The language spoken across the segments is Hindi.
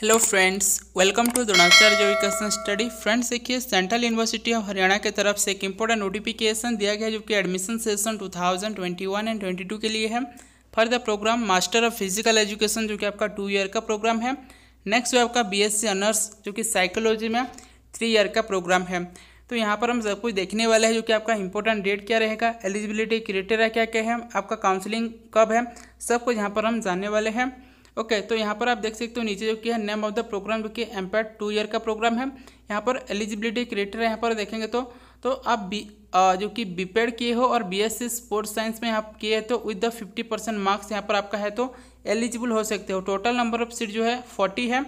hello friends welcome to Dronacharya education study friends देखिए सेंट्रल यूनिवर्सिटी ऑफ हरियाणा के तरफ से एक इम्पोर्टेंट नोटिफिकेशन दिया गया जो कि एडमिशन सेशन 2021 एंड 22 के लिए है for the program master of physical education जो कि आपका टू ईयर का प्रोग्राम है नेक्स्ट जो आपका बी एस जो कि साइकोलॉजी में थ्री ईयर का प्रोग्राम है तो यहाँ पर हम सब कुछ देखने वाले हैं जो कि आपका इंपॉर्टेंट डेट क्या रहेगा एलिजिबिलिटी क्रिटेरिया क्या क्या है आपका काउंसलिंग कब है सब कुछ यहाँ पर हम जानने वाले हैं ओके तो यहाँ पर आप देख सकते हो नीचे जो कि है नेम ऑफ द प्रोग्राम जो कि एमपैड टू ईयर का प्रोग्राम है यहाँ पर एलिजिबिलिटी क्रिएटर यहाँ पर देखेंगे तो तो आप बी जो कि बीपेड किए हो और बीएससी स्पोर्ट्स साइंस में आप किए तो with the fifty percent marks यहाँ पर आपका है तो एलिजिबल हो सकते हो टोटल नंबर ऑफ सीट जो है फोर्टी है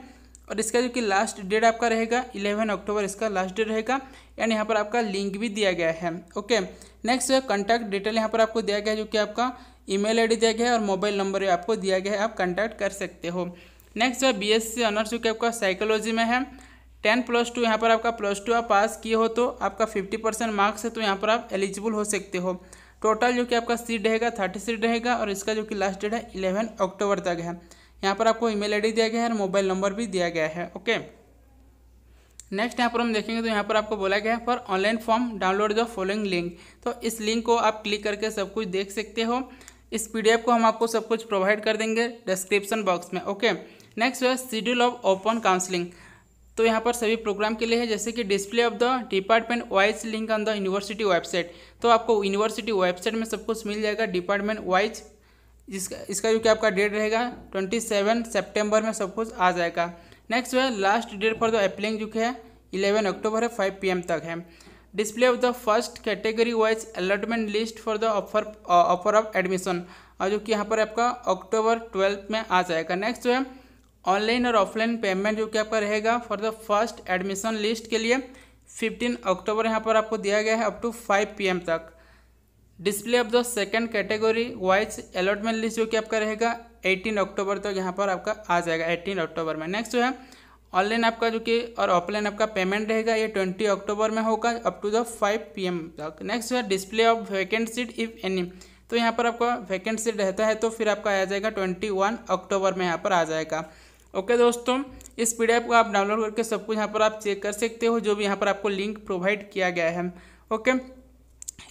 और इसका जो कि लास्ट डेट आपका रहेगा इलेवन अक्टूबर इसका लास्ट डेट रहेगा एंड यहाँ पर आपका लिंक भी दिया गया है ओके नेक्स्ट जो है कॉन्टैक्ट डिटेल यहाँ पर आपको दिया गया है जो कि आपका ईमेल आईडी दिया गया है और मोबाइल नंबर भी आपको दिया गया है आप कॉन्टैक्ट कर सकते हो नेक्स्ट जो है बी एस सी ऑनर्स जो आपका साइकोलॉजी में है टेन प्लस टू यहाँ पर आपका प्लस टू आप पास किए हो तो आपका फिफ्टी परसेंट मार्क्स है तो यहाँ पर आप एलिजिबल हो सकते हो टोटल जो कि आपका सीट रहेगा थर्टी सीट रहेगा और इसका जो कि लास्ट डेट है इलेवन अक्टूबर तक है यहाँ पर आपको ईमेल आईडी दिया गया है और मोबाइल नंबर भी दिया गया है ओके नेक्स्ट यहाँ पर हम देखेंगे तो यहाँ पर आपको बोला गया है for online form download the following link तो इस लिंक को आप क्लिक करके सब कुछ देख सकते हो इस पीडीएफ को हम आपको सब कुछ प्रोवाइड कर देंगे डिस्क्रिप्शन बॉक्स में ओके नेक्स्ट है शेड्यूल ऑफ ओपन काउंसलिंग तो यहाँ पर सभी प्रोग्राम के लिए है जैसे कि display of the department wise link on the university website तो आपको यूनिवर्सिटी वेबसाइट में सब कुछ मिल जाएगा डिपार्टमेंट वाइज जिसका इसका जो कि आपका डेट रहेगा ट्वेंटी सेवन सेप्टेम्बर में सब कुछ आ जाएगा नेक्स्ट जो है last date for the applying जो है इलेवन अक्टूबर है फाइव पी तक है display of the first category wise allotment list for the offer offer of admission और जो कि यहाँ पर आपका अक्टूबर ट्वेल्थ में आ जाएगा नेक्स्ट जो है ऑनलाइन और ऑफलाइन पेमेंट जो कि आपका रहेगा for the first admission list के लिए फिफ्टीन अक्टूबर यहाँ पर आपको दिया गया है अप टू फाइव पी तक display of the second category wise allotment list जो कि आपका रहेगा एटीन अक्टूबर तक यहाँ पर आपका आ जाएगा एटीन अक्टूबर में नेक्स्ट जो है ऑनलाइन आपका जो कि और ऑफलाइन आपका पेमेंट रहेगा ये ट्वेंटी अक्टूबर में होगा up to the five P M तक नेक्स्ट है display of vacant seat if any तो यहाँ पर आपका वैकेंट सीट रहता है तो फिर आपका आ जाएगा ट्वेंटी वन अक्टूबर में यहाँ पर आ जाएगा ओके दोस्तों इस पी को आप डाउनलोड करके सब कुछ यहाँ पर आप चेक कर सकते हो जो भी यहाँ पर आपको लिंक प्रोवाइड किया गया है ओके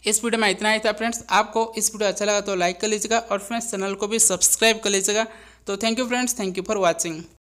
इस वीडियो में इतना ही था फ्रेंड्स आपको इस वीडियो अच्छा लगा तो लाइक कर लीजिएगा और फ्रेंड्स चैनल को भी सब्सक्राइब कर लीजिएगा तो thank you friends thank you for watching